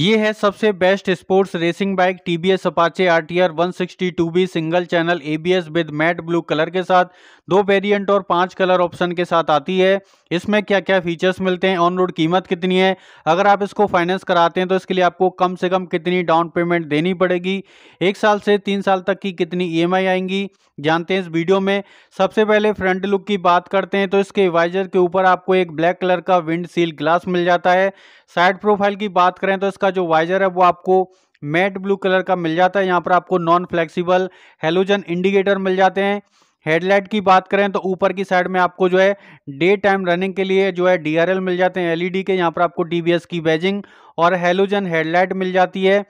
ये है सबसे best sports racing bike T V S Apache R T R one sixty two V single channel A B S with matte blue colour के साथ दो variant और पांच colour option के साथ आती है इसमें क्या क्या फीचर्स मिलते हैं ऑन रोड कीमत कितनी है अगर आप इसको फाइनेंस कराते हैं तो इसके लिए आपको कम से कम कितनी डाउन पेमेंट देनी पड़ेगी एक साल से तीन साल तक की कितनी ई एम आई आएंगी जानते हैं इस वीडियो में सबसे पहले फ्रंट लुक की बात करते हैं तो इसके वाइजर के ऊपर आपको एक ब्लैक कलर का विंड सील ग्लास मिल जाता है साइड प्रोफाइल की बात करें तो इसका का जो वाइजर है वो आपको मैट ब्लू कलर का मिल जाता है यहाँ पर आपको नॉन फ्लेक्सिबल हेलोजन इंडिकेटर मिल जाते हैं हेडलाइट की बात करें तो ऊपर की साइड में आपको जो है डे टाइम रनिंग के लिए जो है डीआरएल मिल जाते हैं एलईडी e के यहाँ पर आपको टीवीएस की बैजिंग और हेलोजन हेडलाइट मिल जाती है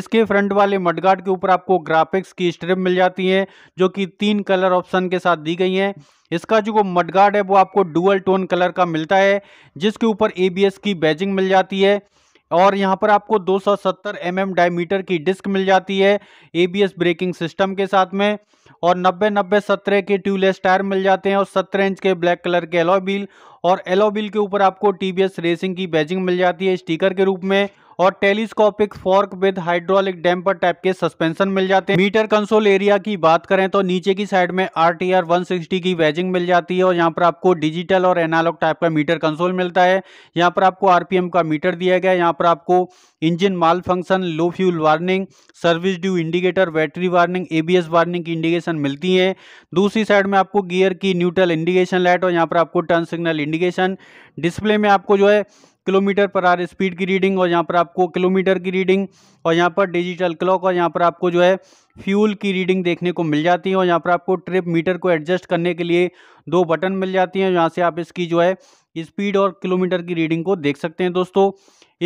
इसके फ्रंट वाले मडगार्ड के ऊपर आपको ग्राफिक्स की स्ट्रिप मिल जाती है जो कि तीन कलर ऑप्शन के साथ दी गई है इसका जो मडगार्ड है वो आपको डुअल टोन कलर का मिलता है जिसके ऊपर एबीएस की बैजिंग मिल जाती है और यहाँ पर आपको 270 सौ mm डायमीटर की डिस्क मिल जाती है एबीएस ब्रेकिंग सिस्टम के साथ में और 90 नब्बे सत्रह के ट्यूबलेस टायर मिल जाते हैं और 17 इंच के ब्लैक कलर के एलोबिल और एलोबिल के ऊपर आपको टीबीएस रेसिंग की बैजिंग मिल जाती है स्टिकर के रूप में और telescopic fork with hydraulic damper type के सस्पेंशन मिल जाते हैं मीटर कंसोल एरिया की बात करें तो नीचे की साइड में R T R one sixty की वेजिंग मिल जाती है और यहाँ पर आपको डिजिटल और एनालॉग टाइप का मीटर कंसोल मिलता है यहाँ पर आपको आरपीएम का मीटर दिया गया है यहाँ पर आपको engine malfunction low fuel warning service due indicator battery warning ABS warning की इंडिकेशन मिलती है दूसरी साइड में आपको गियर की न्यूट्रल इंडिकेशन लाइट और यहाँ पर आपको टर्न सिग्नल इंडिकेशन डिस्प्ले में आपको जो है किलोमीटर पर आर स्पीड की रीडिंग और यहाँ पर आपको किलोमीटर की रीडिंग और यहाँ पर डिजिटल क्लॉक और यहाँ पर आपको जो है फ्यूल की रीडिंग देखने को मिल जाती है और यहाँ पर आपको ट्रिप मीटर को एडजस्ट करने के लिए दो बटन मिल जाती हैं यहाँ से आप इसकी जो है स्पीड और किलोमीटर की रीडिंग को देख सकते हैं दोस्तों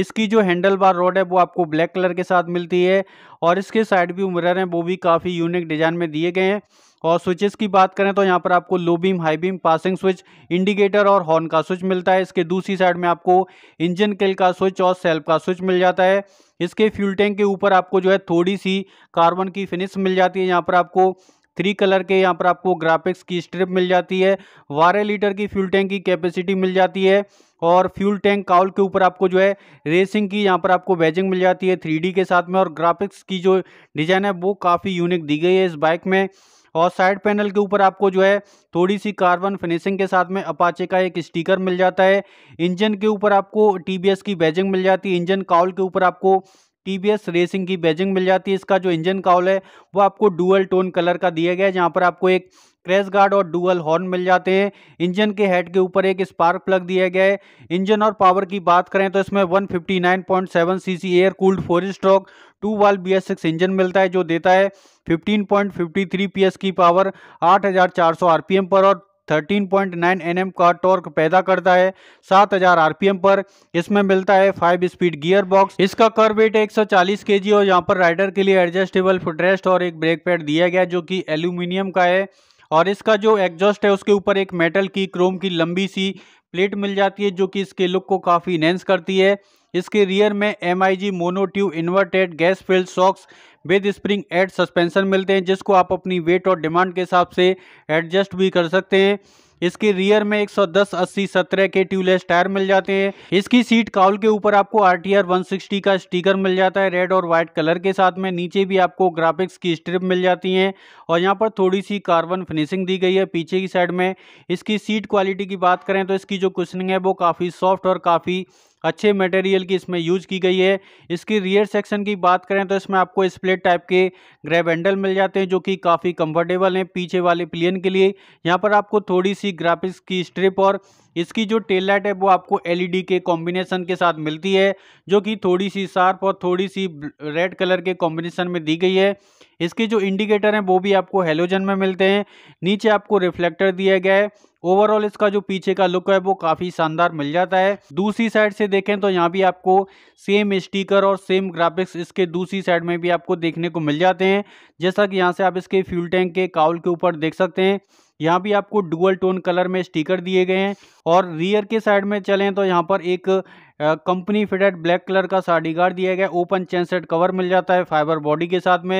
इसकी जो हैंडल बार रोड है वो आपको ब्लैक कलर के साथ मिलती है और इसके साइड व्यू मिरर हैं वो भी काफ़ी यूनिक डिज़ाइन में दिए गए हैं और स्विचेस की बात करें तो यहाँ पर आपको low beam high beam passing switch indicator और हॉर्न का स्विच मिलता है इसके दूसरी साइड में आपको इंजन केल का स्विच और सेल्फ का स्विच मिल जाता है इसके फ्यूल टैंक के ऊपर आपको जो है थोड़ी सी कार्बन की फिनिश मिल जाती है यहाँ पर आपको थ्री कलर के यहाँ पर आपको ग्राफिक्स की स्ट्रिप मिल जाती है बारह लीटर की फ्यूल टैंक की कैपेसिटी मिल जाती है और फ्यूल टैंक काउल के ऊपर आपको जो है रेसिंग की यहाँ पर आपको बैजिंग मिल जाती है थ्री के साथ में और ग्राफिक्स की जो डिज़ाइन है वो काफ़ी यूनिक दी गई है इस बाइक में और साइड पैनल के ऊपर आपको जो है थोड़ी सी कार्बन फिनिशिंग के साथ में अपाचे का एक स्टिकर मिल जाता है इंजन के ऊपर आपको टी की बैजिंग मिल जाती है इंजन काउल के ऊपर आपको टीबीएस रेसिंग की बैजिंग मिल जाती है इसका जो इंजन काउल है वो आपको डुअल टोन कलर का दिया गया है जहाँ पर आपको एक क्रैश गार्ड और डुअल हॉर्न मिल जाते हैं इंजन के हेड के ऊपर एक स्पार्क प्लग दिया गया है इंजन और पावर की बात करें तो इसमें 159.7 cc air cooled four stroke two valve B S engine मिलता है जो देता है 15.53 पीएस की पावर 8400 आरपीएम पर और 13.9 एनएम का टॉर्क पैदा करता है 7000 आरपीएम पर इसमें मिलता है फाइव स्पीड गियर बॉक्स इसका कर वेट के जी और यहाँ पर राइडर के लिए एडजस्टेबल फुटरेस्ट और एक ब्रेक पैड दिया गया जो कि एल्यूमिनियम का है और इसका जो एग्जॉस्ट है उसके ऊपर एक मेटल की क्रोम की लंबी सी प्लेट मिल जाती है जो कि इसके लुक को काफ़ी इनहेंस करती है इसके रियर में M I G monotube inverted gas filled shocks with spring aid suspension मिलते हैं जिसको आप अपनी वेट और डिमांड के हिसाब से एडजस्ट भी कर सकते हैं इसके रियर में 110 अस्सी सत्रह के ट्यूबलेस टायर मिल जाते हैं इसकी सीट काउल के ऊपर आपको आर टी का स्टिकर मिल जाता है रेड और व्हाइट कलर के साथ में नीचे भी आपको ग्राफिक्स की स्ट्रिप मिल जाती है और यहाँ पर थोड़ी सी कार्बन फिनिशिंग दी गई है पीछे की साइड में इसकी सीट क्वालिटी की बात करें तो इसकी जो कुशनिंग है वो काफ़ी सॉफ्ट और काफ़ी अच्छे मटेरियल की इसमें यूज़ की गई है इसकी रियर सेक्शन की बात करें तो इसमें आपको स्प्लिट टाइप के ग्रैब हैंडल मिल जाते हैं जो कि काफ़ी कंफर्टेबल हैं पीछे वाले प्लेन के लिए यहाँ पर आपको थोड़ी सी ग्राफिक्स की स्ट्रिप और इसकी जो टेल लाइट है वो आपको एलईडी के कॉम्बिनेशन के साथ मिलती है जो कि थोड़ी सी शार्प और थोड़ी सी रेड कलर के कॉम्बिनेशन में दी गई है इसके जो इंडिकेटर हैं वो भी आपको हेलोजन में मिलते हैं नीचे आपको रिफ्लेक्टर दिया गया है ओवरऑल इसका जो पीछे का लुक है वो काफ़ी शानदार मिल जाता है दूसरी साइड से देखें तो यहाँ भी आपको सेम स्टीकर और सेम ग्राफिक्स इसके दूसरी साइड में भी आपको देखने को मिल जाते हैं जैसा कि यहाँ से आप इसके फ्यूल टैंक के काउल के ऊपर देख सकते हैं यहाँ भी आपको डुअल टोन कलर में स्टिकर दिए गए हैं और रियर के साइड में चलें तो यहाँ पर एक कंपनी फिटेड ब्लैक कलर का साड़ी गार्ड दिया गया ओपन चैन सेट कवर मिल जाता है फाइबर बॉडी के साथ में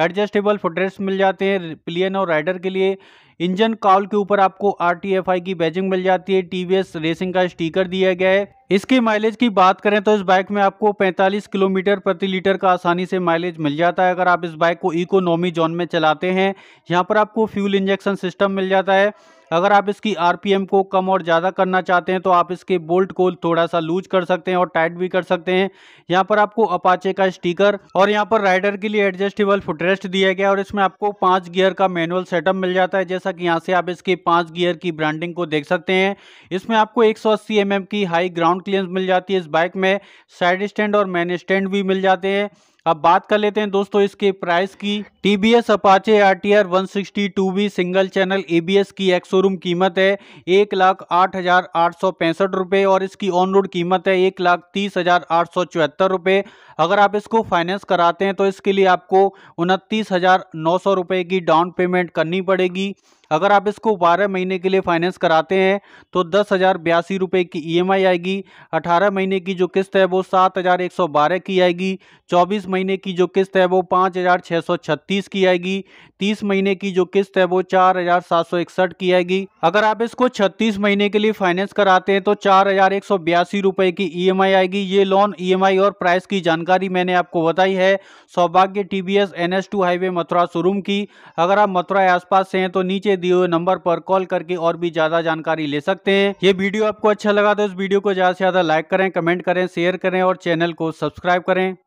एडजस्टेबल फुटरेस्ट मिल जाते हैं प्लेन और राइडर के लिए इंजन काउल के ऊपर आपको आर की बैजिंग मिल जाती है टी रेसिंग का स्टीकर दिया गया है इसकी माइलेज की बात करें तो इस बाइक में आपको 45 किलोमीटर प्रति लीटर का आसानी से माइलेज मिल जाता है अगर आप इस बाइक को इकोनॉमी जोन में चलाते हैं यहाँ पर आपको फ्यूल इंजेक्शन सिस्टम मिल जाता है अगर आप इसकी आरपीएम को कम और ज़्यादा करना चाहते हैं तो आप इसके बोल्ट को थोड़ा सा लूज कर सकते हैं और टाइट भी कर सकते हैं यहाँ पर आपको अपाचे का स्टीकर और यहाँ पर राइडर के लिए एडजस्टेबल फुटरेस्ट दिया गया और इसमें आपको पाँच गियर का मैनुअल सेटअप मिल जाता है जैसा कि यहाँ से आप इसके पाँच गियर की ब्रांडिंग को देख सकते हैं इसमें आपको एक सौ mm की हाई ग्राउंड ग्राउंड क्लियरेंस मिल जाती है इस बाइक में साइड स्टैंड और मैन स्टैंड भी मिल जाते हैं अब बात कर लेते हैं दोस्तों इसके प्राइस की T V S Apache R T R one sixty two V single channel A B S की एक शोरूम कीमत है एक लाख आठ हजार आठ सौ पैंसठ रुपये और इसकी ऑन रोड कीमत है एक लाख तीस हजार आठ सौ चौहत्तर रुपये अगर आप इसको फाइनेंस कराते हैं तो इसके लिए आपको उनतीस हजार नौ सौ रुपये की डाउन पेमेंट करनी पड़ेगी अगर आप इसको बारह महीने के लिए फाइनेंस कराते हैं तो दस हज़ार बयासी रुपये की ई e आएगी अठारह महीने की जो किस्त है वो सात हज़ार एक सौ बारह की आएगी चौबीस महीने की जो किस्त है वो पाँच हज़ार छः सौ छत्तीस की आएगी तीस महीने की जो किस्त है वो चार हज़ार सात सौ इकसठ की आएगी अगर आप इसको छत्तीस महीने के लिए फाइनेंस कराते हैं तो चार हज़ार एक सौ बयासी रुपये की ईएमआई e आएगी ये लोन ईएमआई e और प्राइस की जानकारी मैंने आपको बताई है Saubhagya T V S N S two highway Mathura showroom की अगर आप मथुरा आसपास से हैं तो नीचे दिए हुए नंबर पर कॉल करके और भी ज़्यादा जानकारी ले सकते हैं ये वीडियो आपको अच्छा लगा तो इस वीडियो को ज़्यादा से ज़्यादा लाइक करें कमेंट करें शेयर करें और चैनल को सब्सक्राइब करें